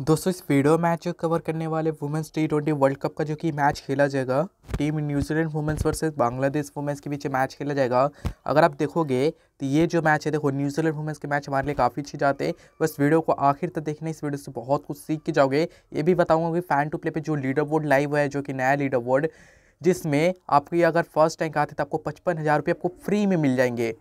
दोस्तों इस video match जो कवर करने वाले women's T twenty world cup का जो कि मैच खेला जाएगा team New Zealand women's versus Bangladesh women's के बीच मैच खेला जाएगा अगर आप देखोगे तो ये जो मैच है देखो न्यूजीलैंड वुमेंस के मैच हमारे लिए काफ़ी अच्छे जाते हैं बस तो वीडियो को आखिर तक देखने इस वीडियो से बहुत कुछ सीख के जाओगे ये भी बताऊँगा कि फ़ैन टू प्ले पर जो लीडर बोर्ड लाइव हुआ है जो कि नया लीडर बोर्ड जिसमें आपकी अगर फर्स्ट रैंक आते तो आपको पचपन हज़ार रुपये आपको फ्री में मिल जाएंगे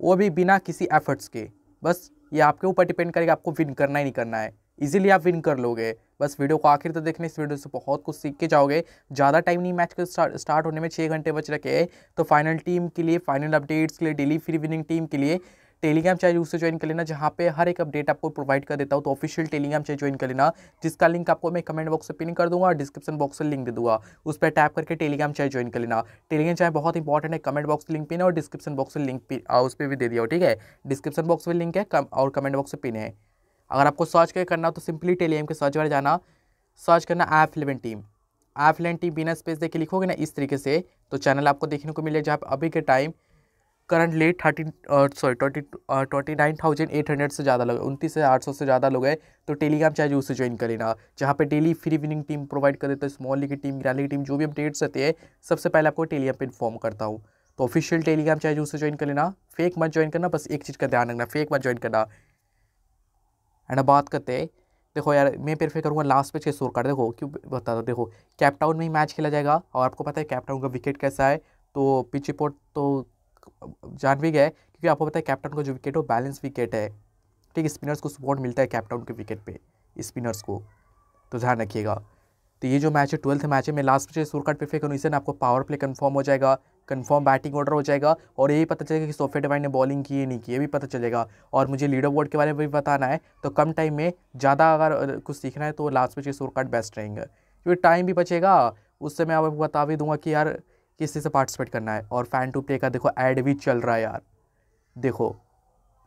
वो भी बिना किसी एफर्ट्स के बस ये आपके ऊपर डिपेंड करेगा आपको विन करना ही नहीं करना है इजीली आप विन कर लोगे बस वीडियो को आखिर तक तो देखने इस वीडियो से बहुत कुछ सीख के जाओगे ज़्यादा टाइम नहीं मैच के स्टार्ट होने में छः घंटे बच रखे तो फाइनल टीम के लिए फाइनल अपडेट्स के लिए डेली फ्री विनिंग टीम के लिए टेलीग्राम चैनल उससे ज्वाइन कर लेना जहाँ पे हर एक अपडेट आपको प्रोवाइड कर देता हूँ तो ऑफिशियल टेलीग्राम चैनल ज्वाइन कर लेना जिसका लिंक आपको मैं कमेंट बॉक्स से पिन कर दूंगा और डिस्क्रिप्शन बॉक्स से लिंक दे दूंगा उस पर टैप करके टेलीग्राम चैनल ज्वाइन कर लेना टेलीग्राम चैनल बहुत इंपॉर्टेंट है कमेंट बॉक्स लिंक पिन और डिस्क्रिप्शन बॉक्स से लिंक उस पर भी दे दिया ठीक है डिस्क्रिप्शन बॉक्स में लिंक है और कमेंट बॉक्स से पिन है अगर आपको सर्च कर करना हो तो सिंपली टेलीएम के सर्च बारे जाना सर्च करना app eleven team app eleven team बिना स्पेस देखे लिखोगे ना इस तरीके से तो चैनल आपको देखने को मिलेगा जहाँ अभी के time currently thirty sorry twenty twenty nine thousand eight hundred से ज़्यादा लोग उनतीस से आठ सौ से ज़्यादा लोग हैं तो टेलीग्राम चाहे उसे ज्वाइन कर लेना जहाँ पे daily free winning team provide कर देते हैं स्मॉल लीग की टीम ग्रैंड लीग टीम जो भी अपडेट्स रहते हैं सबसे पहले आपको टेलीग्राम पे इन्फॉर्म करता हूँ तो ऑफिशियल टेलीग्राम चाहे उसे ज्वाइन कर लेना फेक मत ज्वाइन करना बस एक चीज़ का ध्यान रखना फेक मत ज्वाइन करना एंड बात करते हैं देखो यार मैं प्रेफर करूँगा लास्ट पे छः सौ का देखो क्यों बता दो देखो कैपटाउन में ही मैच खेला जाएगा और आपको पता है कैपटाउन का विकेट कैसा है तो पिच रिपोर्ट तो जान भी गए क्योंकि आपको पता है कैप्टन का जो विकेट है वो बैलेंस विकेट है ठीक स्पिनर्स को सपोर्ट मिलता है कैप्टाउन के विकेट पर स्पिनर्स को तो ध्यान रखिएगा तो ये जो मैच है ट्वेल्थ मैच है मैं लास्ट में कार्ड प्रेफर करूँ इसे ना आपको पावर प्ले कन्फर्म हो जाएगा कन्फर्म बैटिंग ऑर्डर हो जाएगा और ये भी पता चलेगा कि सोफे डिवाइन ने बॉलिंग की है नहीं की ये भी पता चलेगा और मुझे लीडर बोर्ड के बारे में भी बताना है तो कम टाइम में ज़्यादा अगर कुछ सीखना है तो लास्ट में चाहिए सोर कार्ड बेस्ट रहेंगे क्योंकि टाइम भी बचेगा उससे मैं आपको बता भी दूंगा कि यार किस से पार्टिसिपेट करना है और फ़ैन टू प्ले का देखो ऐड भी चल रहा है यार देखो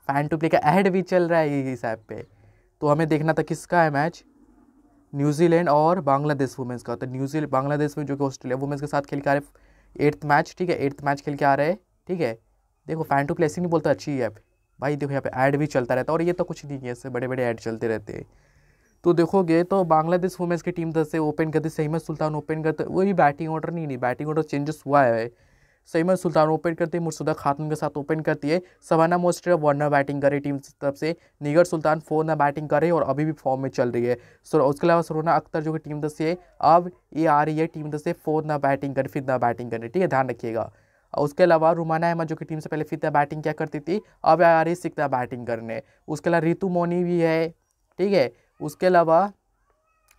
फ़ैन टू प्ले का ऐड भी चल रहा है इस ऐप पर तो हमें देखना था किसका है मैच न्यूजीलैंड और बांग्लादेश वुमेंस का तो न्यूजीलैंड बांग्लादेश में जो कि ऑस्ट्रेलिया वुमेंस के साथ खेल के आ रहे एट्थ मैच ठीक है एट्थ मैच खेल के आ रहे हैं ठीक है देखो फैन टू प्लेसिंग नहीं बोलता अच्छी है भाई देखो यहाँ पे ऐड भी चलता रहता है और ये तो कुछ नहीं है ऐसे बड़े बड़े ऐड चलते रहते हैं तो देखोगे तो बांग्लादेश वुमेंस की टीम जैसे से ओपन करती सही में सुल्तान ओपन करते तो, वही बैटिंग ऑर्डर नहीं नहीं बैटिंग ऑर्डर चेंजेस हुआ है सईमन सुल्तान ओपन करती है मुर्शुदा खातून के साथ ओपन करती है सवाना वन न बैटिंग करे टीम की तरफ से निगर सुल्तान फोर ना बैटिंग करे और अभी भी फॉर्म में चल रही है सो उसके अलावा सरोना अख्तर जो कि टीम दस है अब ये आ रही है टीम दस से फोर ना बैटिंग करे फिर ना बैटिंग करे ठीक है ध्यान रखिएगा उसके अलावा रुमाना अहमद जो कि टीम से पहले फितना बैटिंग क्या करती थी अब आ रही है सिकता बैटिंग करने उसके अलावा रितु मोनी भी है ठीक है उसके अलावा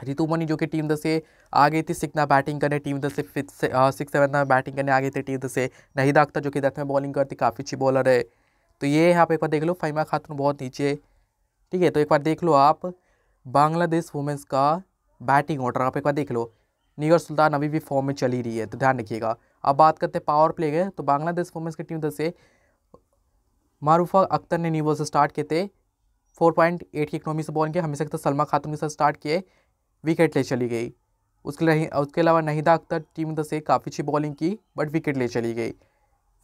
मनी जो कि टीम दस से आ गई थी सिकना बैटिंग करने टीम दस से फिफ्थ से सिक्स सेवन बैटिंग करने आ गई थी टीम दस से नहीं दाखता जो कि दस में बॉलिंग करती काफ़ी अच्छी बॉलर है तो ये आप एक बार देख लो फैमा खातून बहुत नीचे ठीक है तो एक बार देख लो आप बांग्लादेश वुमेंस का बैटिंग ऑर्डर आप एक बार देख लो नीगर सुल्तान अभी भी फॉर्म में चली रही है तो ध्यान रखिएगा अब बात करते हैं पावर प्ले के तो बांग्लादेश वुमेंस की टीम दस से मारूफा अख्तर ने नीवो से स्टार्ट किए थे फोर पॉइंट एट की इकनॉमी से बॉल किया हमेशा तो सलमा खातून के साथ स्टार्ट किए विकेट ले चली गई उसके उसके अलावा नहिदा अख्तर टीम द से काफ़ी अच्छी बॉलिंग की बट विकेट ले चली गई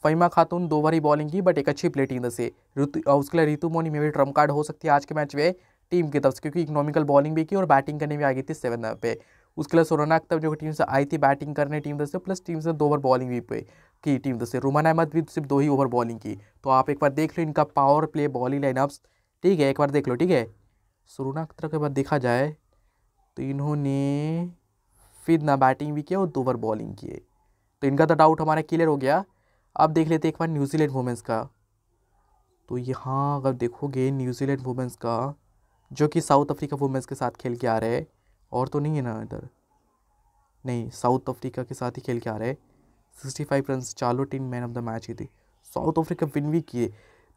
फहिमा खातून दो बार ही बॉलिंग की बट एक अच्छी प्ले टीम से ऋतु उसके लिए रितु मोनी में भी ट्रम कार्ड हो सकती है आज के मैच में टीम की तरफ से क्योंकि इकोनॉमिकल बॉलिंग भी की और बैटिंग करने भी आ गई थी सेवन पे उसके लिए सोराना अख्तर जो टीम से आई थी बैटिंग करने टीम से प्लस टीम से दो ओवर बॉलिंग भी पे की टीम से रुमान अहमद भी सिर्फ दो ही ओवर बॉलिंग की तो आप एक बार देख लो इनका पावर प्ले बॉलिंग लाइनअप्स ठीक है एक बार देख लो ठीक है सोराना अख्तर के बाद देखा जाए तो इन्होंने फिर ना बैटिंग भी किया और दो ओवर बॉलिंग किए तो इनका तो डाउट हमारा क्लियर हो गया अब देख लेते एक बार न्यूजीलैंड वुमेंस का तो यहाँ अगर देखोगे न्यूजीलैंड वुमेंस का जो कि साउथ अफ्रीका वुमेंस के साथ खेल के आ रहे हैं और तो नहीं है ना इधर नहीं साउथ अफ्रीका के साथ ही खेल के आ रहे सिक्सटी फाइव रन चालो team man of the match ही थी साउथ अफ्रीका विन भी किए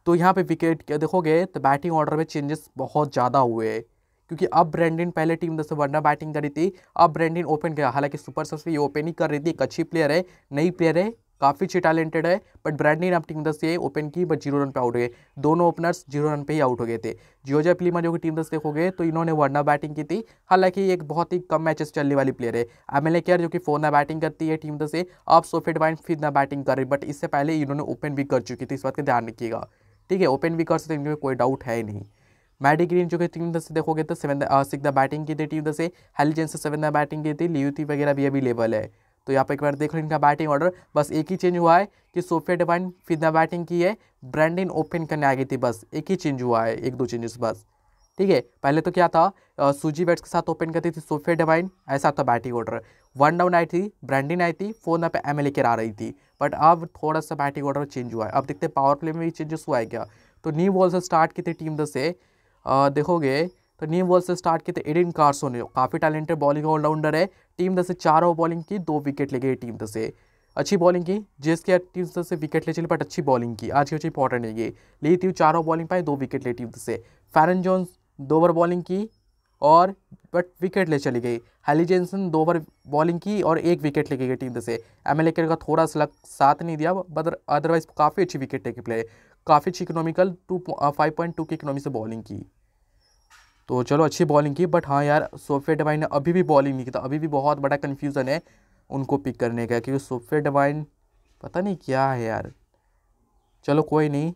तो यहाँ पे विकेट देखोगे तो बैटिंग ऑर्डर में चेंजेस बहुत ज़्यादा हुए हैं क्योंकि अब ब्रैंडिन पहले टीम दस वरना बैटिंग कर रही थी अब ब्रैंडिन ओपन गया हालांकि सुपर सब्स में ये ओपन ही कर रही थी एक अच्छी प्लेयर है नई प्लेयर है काफ़ी अच्छी टैलेंटेड है बट ब्रैंडिन अब टीम दस ये ओपन की बट जीरो रन पे आउट हो गए दोनों ओपनर्स जीरो रन पे ही आउट हो गए थे जियोजा प्लीमा जो कि टीम दस देखोगे तो इन्होंने वरना बैटिंग की थी हालांकि एक बहुत ही कम मैचेस चलने वाली प्लेयर है एम केयर जो कि फोर ना बैटिंग करती है टीम दस से अब सोफेट वाइन फिर ना बैटिंग कर रही बट इससे पहले इन्होंने ओपन भी कर चुकी थी इस बात का ध्यान रखिएगा ठीक है ओपन भी कर सकते इनमें कोई डाउट है नहीं मैडी ग्रीन जो कि टीम दस से देखोगे तो सेवन द बैटिंग की थी टीम दस से हेलीजेन से सेवन बैटिंग की थी लियूथी वगैरह भी अवेलेबल है तो यहाँ पर एक बार देख लो इनका बैटिंग ऑर्डर बस एक ही चेंज हुआ है कि सोफिया डिवाइन फिर बैटिंग की है ब्रांडिन ओपन करने आ गई थी बस एक ही चेंज हुआ है एक दो चेंजेस बस ठीक है पहले तो क्या था आ, सूजी बैट्स के साथ ओपन करती थी सोफिया डिवाइन ऐसा था बैटिंग ऑर्डर वन डाउन आई थी ब्रांडिन आई थी फोन पे एम लेकर आ रही थी बट अब थोड़ा सा बैटिंग ऑर्डर चेंज हुआ है अब देखते हैं पावर प्ले में भी चेंजेस हुआ है क्या तो न्यू बॉल से स्टार्ट की थी टीम दस से देखोगे तो नीम बॉल से स्टार्ट किए थे तो एडिन ने काफ़ी टैलेंटेड बॉलिंग ऑलराउंडर है टीम दस से चार ओवर बॉलिंग की दो विकेट ले गई टीम दस से अच्छी बॉलिंग की जिसके टीम दस से विकेट ले चली बट अच्छी बॉलिंग की आज की अच्छी इंपॉर्टेंट है ये ली थी चार ओवर बॉलिंग पाई दो विकेट ले टीम दस से फैरन जोन्स दो ओवर बॉलिंग की और बट विकेट ले चली गई हैली जेनसन दो ओवर बॉलिंग की और एक विकेट ले गई टीम से एम एल का थोड़ा सा साथ नहीं दिया बट अदरवाइज काफ़ी अच्छी विकेट लेके प्लेयर काफ़ी अच्छी economical two five point two की इकोनॉमी से बॉलिंग की तो चलो अच्छी बॉलिंग की बट हाँ यार सोफिया डिवाइन ने अभी भी बॉलिंग नहीं की तो अभी भी बहुत बड़ा कन्फ्यूज़न है उनको पिक करने का क्योंकि सोफ़े डिवाइन पता नहीं क्या है यार चलो कोई नहीं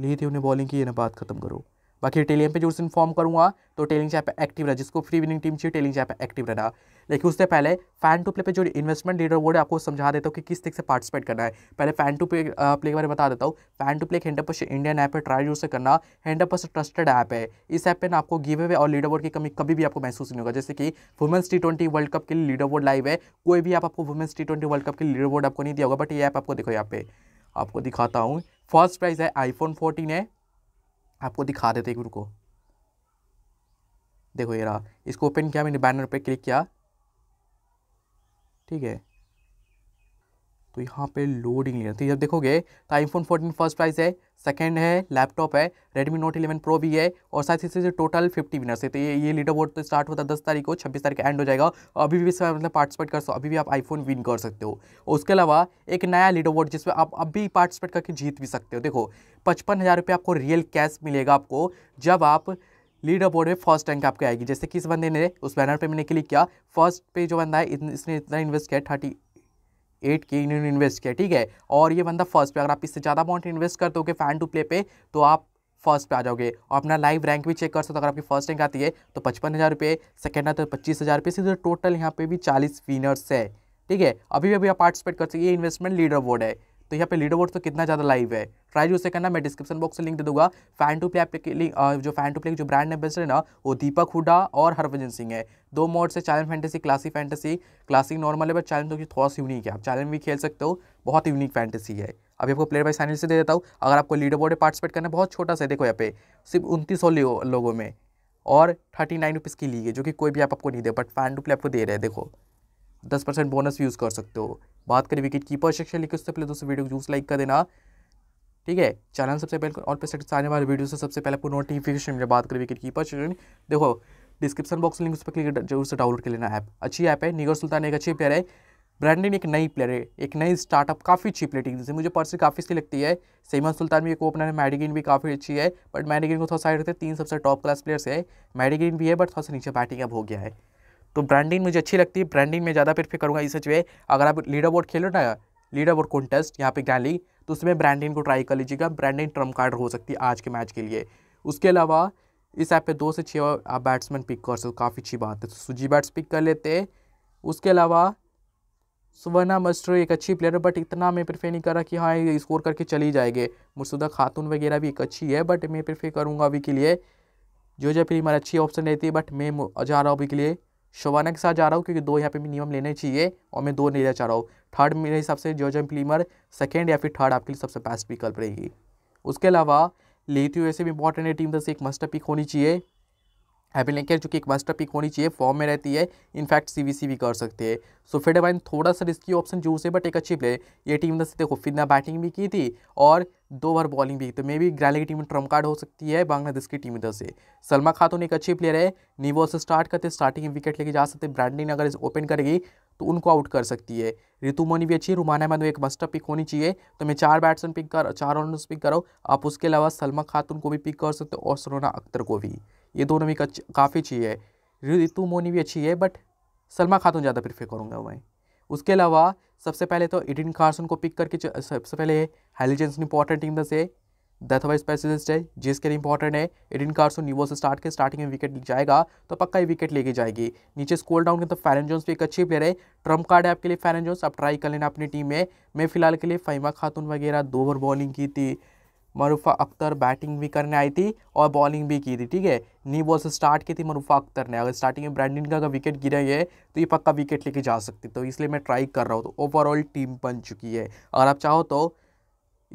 ली थी उन्हें बॉलिंग की ये ना बात ख़त्म करो बाकी टेलियन पे जो से इन्फॉर्म करूँगा तो टेलिंग चैप एक्टिव रहा जिसको फ्री विनिंग टीम चाहिए टेलिंग चैप एक्टिव रहना लेकिन उससे पहले फैन टू प्ले पे जो इन्वेस्टमेंट लीडर बोर्ड है आपको समझा देता हूँ कि किस तरीके से पार्टिसिपेट करना है पहले फैन टू प्ले प्ले के बारे में बता देता हूँ फैन टू प्ले एक हंड्रेड परसेंट इंडियन ऐप है ट्राई जो से करना हंड्रेड परसेंट ट्रस्टेड ऐप है इस ऐप पर ना आपको गिव अवे और लीडर बोर्ड की कमी कभी भी आपको महसूस नहीं होगा जैसे कि women's T twenty world cup के लिए लीडर बोर्ड लाइव है कोई भी ऐप आपको women's T twenty world cup के लिए लीडर बोर्ड आपको नहीं दिया होगा बट ये ऐप आपको देखो यहाँ पे आपको दिखाता हूँ फर्स्ट प्राइज़ है आईफोन फोर्टीन है आपको दिखा देते हैं रुको देखो ये रहा इसको ओपन किया मैंने बैनर पे क्लिक किया ठीक है तो यहाँ पे लोडिंग ले जाती जब देखोगे तो आईफोन 14 फर्स्ट प्राइस है सेकंड है लैपटॉप है रेडमी नोट 11 प्रो भी है और साथ ही साथ टोटल 50 विनर्स है तो ये ये लीडर बोर्ड तो स्टार्ट होता है दस तारीख को छब्बीस तारीख एंड हो जाएगा अभी भी इसमें मतलब पार्टिसिपेट कर सकते अभी भी आप आईफोन विन कर सकते हो उसके अलावा एक नया लीडर बोर्ड जिसमें आप अभी पार्टिसिपेट करके जीत भी सकते हो देखो पचपन हज़ार रुपये आपको रियल कैश मिलेगा आपको जब आप लीडर बोर्ड में फर्स्ट रैंक आपके आएगी जैसे किस बंदे ने उस बैनर पे मैंने क्लिक किया फर्स्ट पे जो बंदा है इसने इतना इन्वेस्ट किया थर्टी एट के इन्होंने इन्वेस्ट किया ठीक है और ये बंदा फर्स्ट पे अगर आप इससे ज़्यादा अमाउंट इन्वेस्ट कर दोगे फैन टू प्ले पे तो आप फर्स्ट पे आ जाओगे और अपना लाइव रैंक भी चेक कर सकते हो अगर आपकी फर्स्ट रैंक आती है तो पचपन हज़ार रुपये सेकेंड आते तो पच्चीस हज़ार रुपये सीधे टोटल यहाँ पे भी चालीस विनर्स है ठीक है अभी भी अभी आप पार्टिसिपेट कर सकते ये इन्वेस्टमेंट लीडर बोर्ड है तो यहाँ पे लीडर बोर्ड तो कितना ज़्यादा लाइव है ट्राई उसे करना मैं डिस्क्रिप्शन बॉक्स से लिंक दे दूंगा फैन टू प्ले लिए जो फैन टू प्ले जो ब्रांड ने बेस्ट है ना वो दीपक हुडा और हरभजन सिंह है दो मोड से challenge fantasy classic fantasy classic normal है बट चैलेंज तो थोड़ा सा यूनिक है आप चैलेंज भी खेल सकते हो बहुत यूनिक फैंटेसी है अभी आपको प्लेयर बाई साइनल से दे देता हूँ अगर आपको लीडर बोर्ड पार्टिसिपेट करना बहुत छोटा सा है देखो यहाँ पे सिर्फ उनतीस सौ लोगों में और थर्टी नाइन रुपीज़ की ली है जो कि कोई भी आप आपको नहीं दे बट फैन टू प्ले आपको दे रहे हैं देखो दस परसेंट बोनस भी यूज़ कर सकते हो बात करें विकेट कीपर शिक्षा लेकिन उससे पहले दोस्तों वीडियो को जूस लाइक कर देना ठीक है चैनल सबसे पहले और पे आने वाले वीडियो से सबसे पहले आपको नोटिफिकेशन मिले बात करें विकेट कीपर शिक्षण देखो डिस्क्रिप्शन बॉक्स लिंक उस पर क्लिक जरूर से डाउनलोड कर लेना ऐप अच्छी ऐप है निगर सुल्तान एक अच्छी प्लेयर है ब्रांडिंग एक नई प्लेयर है एक नई स्टार्टअप काफ़ी अच्छी प्लेयर टीम मुझे पर्स काफ़ी अच्छी लगती है सेमन सुल्तान भी एक ओपनर है मैडिगिन भी काफ़ी अच्छी है बट मैडिगिन को थोड़ा साइड रहते हैं तीन सबसे टॉप क्लास प्लेयर्स है मैडिगिन भी है बट थोड़ा सा नीचे बैटिंग अब हो गया है तो ब्रांडिंग मुझे अच्छी लगती है ब्रांडिंग में ज़्यादा प्रेफर करूँगा इस वे अगर आप लीडर बोर्ड खेलो ना लीडर बोर्ड कॉन्टेस्ट यहाँ पे ग्रैंड लीग तो उसमें ब्रांडिंग को ट्राई कर लीजिएगा ब्रांडिंग ट्रम्प कार्ड हो सकती है आज के मैच के लिए उसके अलावा इस ऐप पे दो से छः आप बैट्समैन पिक कर सकते हो काफ़ी अच्छी बात है तो सुजी बैट्स पिक कर लेते हैं उसके अलावा सुवर्णा मस्टर एक अच्छी प्लेयर है बट इतना मैं प्रेफर नहीं कर रहा कि हाँ ये स्कोर करके चली जाएंगे मुर्सुदा खातून वगैरह भी एक अच्छी है बट मैं प्रेफर करूँगा अभी के लिए जो जो हमारी अच्छी ऑप्शन रहती है बट मैं जा रहा हूँ अभी के लिए शोवाना के साथ जा रहा हूँ क्योंकि दो यहाँ पे मिनिमम लेने चाहिए और मैं दो लेना चाह रहा हूँ थर्ड मेरे हिसाब से जॉर्जन प्लीमर सेकेंड या फिर थर्ड आपके लिए सबसे बेस्ट विकल्प रहेगी उसके अलावा लेती हुए से भी इंपॉर्टेंट है टीम दस एक मस्टर पिक होनी चाहिए हैप्पीलिंकर जो कि एक मास्टर पिक होनी चाहिए फॉर्म में रहती है इनफैक्ट सी भी कर सकते हैं सो फेडाबाइन थोड़ा सा रिस्की ऑप्शन जो से बट एक अच्छी प्ले ये टीम ने देखो ना बैटिंग भी की थी और दो बार बॉलिंग भी तो मे बी ग्रैली की टीम में ट्रम्प कार्ड हो सकती है बांग्लादेश की टीम इधर से सलमा खातून तो एक अच्छी प्लेयर है नीवो से स्टार्ट करते स्टार्टिंग में विकेट लेके जा सकते ब्रांडिंग अगर ओपन करेगी तो उनको आउट कर सकती है रितु मोनी भी अच्छी है रुमाना अहमद एक मस्टर पिक होनी चाहिए तो मैं चार बैट्समैन पिक कर चार ऑलराउंडर्स पिक करो आप उसके अलावा सलमा खातून को भी पिक कर सकते हो और सरोना अख्तर को भी ये दोनों भी काफ़ी अच्छी है रितु मोनी भी अच्छी है बट सलमा खातून ज़्यादा प्रीफर करूँगा मैं उसके अलावा सबसे पहले तो इडिन कार्सन को पिक करके सबसे पहले हेलीजेंस इंपॉर्टेंट टीम दस है दथवाइज स्पेशलिस्ट है जिसके लिए इंपॉर्टेंट है एडिन कार्सन न्यूबॉल से स्टार्ट के स्टार्टिंग में विकेट जाएगा तो पक्का ही विकेट लेके जाएगी नीचे स्कोल डाउन के तो फैरन जोन्स भी एक अच्छी प्लेयर है ट्रम्प कार्ड है आपके लिए फैरन जोन्स आप ट्राई कर लेना अपनी टीम में मैं फिलहाल के लिए फैमा खातून वगैरह दो ओवर बॉलिंग की थी मरूफा अख्तर बैटिंग भी करने आई थी और बॉलिंग भी की थी ठीक है नी बॉल से स्टार्ट की थी मरूफा अख्तर ने अगर स्टार्टिंग में ब्रैंडिन का अगर विकेट गिरा है तो ये पक्का विकेट लेके जा सकती तो इसलिए मैं ट्राई कर रहा हूँ तो ओवरऑल टीम बन चुकी है अगर आप चाहो तो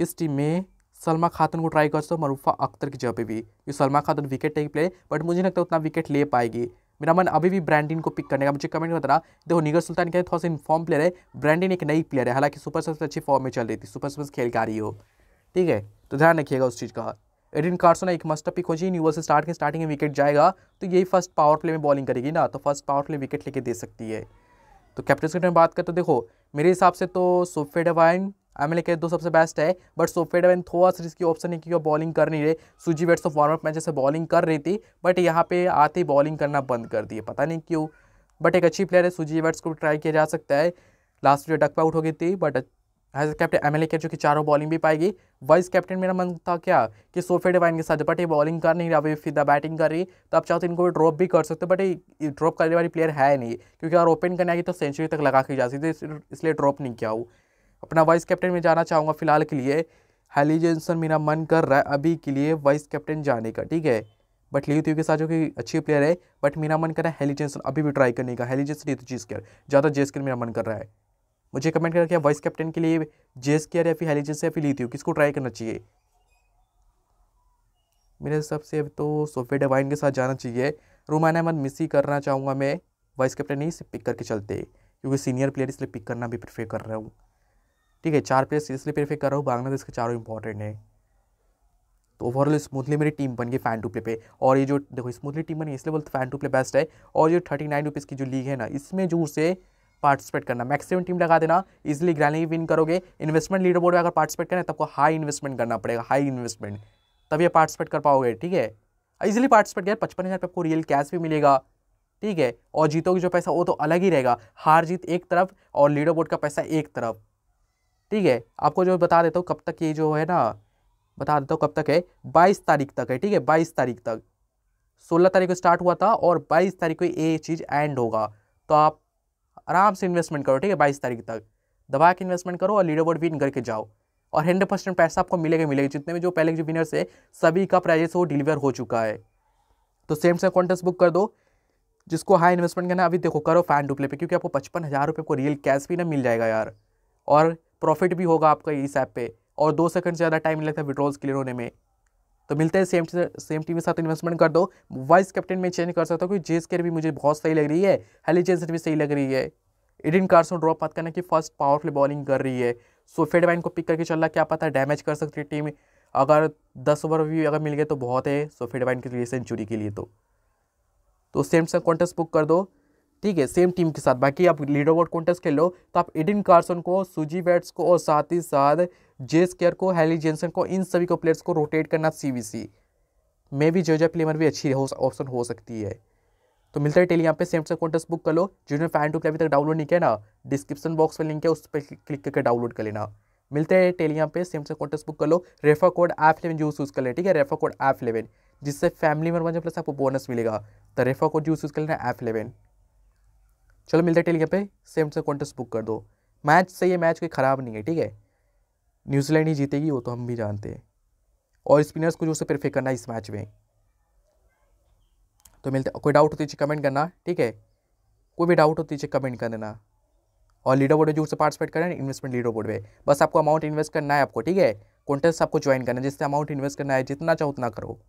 इस टीम में सलमा खातन को ट्राई कर सकते हो मरूफा अख्तर की जगह भी ये सलमा खातन विकेट नहीं प्ले बट मुझे लगता है उतना विकेट ले पाएगी मेरा मन अभी भी ब्रांडिन को पिक करने का मुझे कमेंट में बताना देखो निगर सुल्तान हैं थोड़ा सा इन्फॉर्म प्लेयर है ब्रांडिन एक नई प्लेयर है हालांकि सुपर सबसे अच्छी फॉर्म में चल रही थी सुपर सबसे खेल का रही हो ठीक है तो ध्यान रखिएगा उस चीज़ का एडिन कार्सन एक मस्ट पिक हो जाए न्यूवर्स स्टार्ट के स्टार्टिंग में विकेट जाएगा तो यही फर्स्ट पावर प्ले में बॉलिंग करेगी ना तो फर्स्ट पावर प्ले विकेट लेके दे सकती है तो कैप्टन की बात करते तो देखो मेरे हिसाब से तो सोफे डवाइन एम एल के दो सबसे बेस्ट है बट सोफे डवाइन थोड़ा सा इसकी ऑप्शन है कि वो बॉलिंग कर नहीं रहे Suzie Bates of warm match से बॉलिंग कर रही थी बट यहाँ पे आते ही बॉलिंग करना बंद कर दिए पता नहीं क्यों बट एक अच्छी प्लेयर है सूजी वेट्स को ट्राई किया जा सकता है लास्ट में डक पे आउट हो गई थी but as a captain M के जो कि चारों बॉलिंग भी पाएगी वाइस कैप्टन मेरा मन था क्या कि सोफे डिवाइन के साथ बट ये बॉलिंग कर नहीं रहा अभी सीधा बैटिंग कर रही तो आप चाहते इनको ड्रॉप भी कर सकते हो बट ये ड्रॉप करने वाली प्लेयर है नहीं क्योंकि अगर ओपन करने आएगी तो सेंचुरी तक लगा के जा सकती है इसलिए ड्रॉप नहीं किया हूँ अपना वाइस कैप्टन में जाना चाहूँगा फिलहाल के लिए हैली जेंसन मेरा मन कर रहा है अभी के लिए वाइस कैप्टन जाने का ठीक है बट लियू थी के साथ जो कि अच्छी प्लेयर है बट मेरा मन कर रहा है हेली जेनसन अभी भी ट्राई करने का हेली जेंसन ये तो चीज़ कर ज़्यादा जेस कर मेरा मन कर रहा है मुझे कमेंट करके वाइस कैप्टन के लिए जेस के या फिर हेलीजेंस या फिर हूँ किसको ट्राई करना चाहिए मेरे हिसाब से तो सोफे डिवाइन के साथ जाना चाहिए रुमान अहमद मिस ही करना चाहूँगा मैं वाइस कैप्टन ही पिक करके चलते क्योंकि सीनियर प्लेयर इसलिए पिक करना भी प्रेफर कर रहा हूँ ठीक है चार प्लेयर्स इसलिए प्रेफर कर रहा हूँ बांग्लादेश के चारों इंपॉर्टेंट है तो ओवरऑल स्मूथली मेरी टीम बन गई फ़ैन टू प्ले पे और ये जो देखो स्मूथली टीम बनी इसलिए बोलते फ़ैन टू प्ले बेस्ट है और ये थर्टी नाइन रुपीज़ की जो लीग है ना इसमें जो उसे पार्टिसिपेट करना मैक्सिमम टीम लगा देना इजिली ग्रैंडली विन करोगे इन्वेस्टमेंट लीडर बोर्ड में अगर पार्टिसिपेट करना है तो आपको हाई इन्वेस्टमेंट करना पड़ेगा हाई इन्वेस्टमेंट तभी आप पार्टिसिपेट कर पाओगे ठीक है इजिली पार्टिसिपेट किया पचपन हज़ार आपको रियल कैश भी मिलेगा ठीक है और जीतों की जो पैसा वो तो अलग ही रहेगा हार जीत एक तरफ और लीडर बोर्ड का पैसा एक तरफ ठीक है आपको जो बता देता हूँ कब तक ये जो है ना बता देता हूँ कब तक है बाईस तारीख तक है ठीक है बाईस तारीख तक सोलह तारीख को स्टार्ट हुआ था और बाईस तारीख को ये चीज़ एंड होगा तो आप आराम से इन्वेस्टमेंट करो ठीक है बाईस तारीख तक दबा के इन्वेस्टमेंट करो और लीडर बोर्ड विन करके जाओ और हंड्रेड परसेंट पैसा आपको मिलेगा मिलेगा जितने भी जो पहले जो विनर्स है सभी का प्राइजेस वो डिलीवर हो चुका है तो सेम से कॉन्टेस्ट बुक कर दो जिसको हाई इन्वेस्टमेंट करना अभी देखो करो फैन डुप्ले पे क्योंकि आपको पचपन हज़ार रुपये को रियल कैश भी ना मिल जाएगा यार और प्रॉफिट भी होगा आपका इस ऐप पे और दो सेकंड से ज़्यादा टाइम लगता है विड्रॉल्स क्लियर होने में तो मिलते हैं सेम सेम टीम के साथ इन्वेस्टमेंट कर दो वाइस कैप्टन में चेंज कर सकता हूँ क्योंकि जेस केयर भी मुझे बहुत सही लग रही है हेली हेलीजेंस भी सही लग रही है इडिन कार्सन ड्रॉप मत करना कि फर्स्ट पावरफुल बॉलिंग कर रही है सो फेडमैन को पिक करके चल रहा क्या पता डैमेज कर सकती है टीम अगर दस ओवर भी अगर मिल गए तो बहुत है सो फेडमैन के लिए सेंचुरी के लिए तो तो सेम से कॉन्टेस्ट बुक कर दो ठीक है सेम टीम के साथ बाकी आप लीडर ओवर कॉन्टेस्ट खेलो तो आप एडिन कार्सन को सुजी वेट्स को और साथ ही साथ जेस केयर को हैली जेंसन को इन सभी को प्लेयर्स को रोटेट करना सी वी सी में भी जोजा प्लेमर भी अच्छी ऑप्शन हो सकती है तो मिलता है टेली यहाँ पे सेम से कॉन्टेस्ट बुक कर लो जिन्होंने फैन टू अभी तक डाउनलोड नहीं किया ना डिस्क्रिप्शन बॉक्स में लिंक है उस पर क्लिक करके डाउनलोड कर लेना मिलते हैं टेली यहाँ पे सेम से कॉन्टेस्ट बुक कर लो refer code F eleven use use कर लेना ठीक है रेफा कोड एफ इलेवन जिससे फैमिली मेम्बर प्लस आपको बोनस मिलेगा तो रेफा कोड यूज़ यूज़ कर लेना ऐप इलेवन चलो मिलते टेली पे सेम से कॉन्टेस्ट बुक कर दो मैच से ये मैच कोई ख़राब नहीं है ठीक है न्यूजीलैंड ही जीतेगी वो तो हम भी जानते हैं और स्पिनर्स को जो उसे परफेक्ट करना है इस मैच में तो मिलते कोई डाउट होती चाहिए कमेंट तो करना ठीक है कोई भी डाउट होती चाहिए कमेंट तो कर देना और लीडर बोर्ड जो उससे पार्टिसिपेट करें इन्वेस्टमेंट लीडर बोर्ड में बस आपको अमाउंट इन्वेस्ट करना है आपको ठीक है कॉन्टेस्ट आपको ज्वाइन करना है जिससे अमाउंट इन्वेस्ट करना है जितना चाहो उतना करो